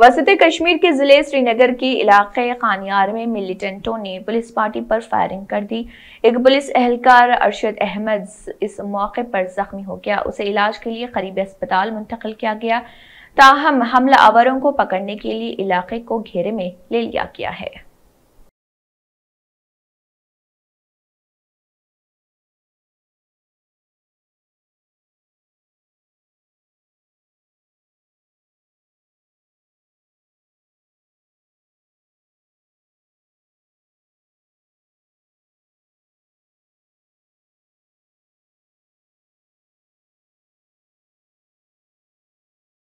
वसत कश्मीर के ज़िले श्रीनगर के इलाके खानियार में मिलिटेंटों ने पुलिस पार्टी पर फायरिंग कर दी एक पुलिस अहलकार अरशद अहमद इस मौके पर जख्मी हो गया उसे इलाज के लिए करीबी अस्पताल मुंतकिल किया गया ताहम हमला आवरों को पकड़ने के लिए इलाके को घेरे में ले लिया गया है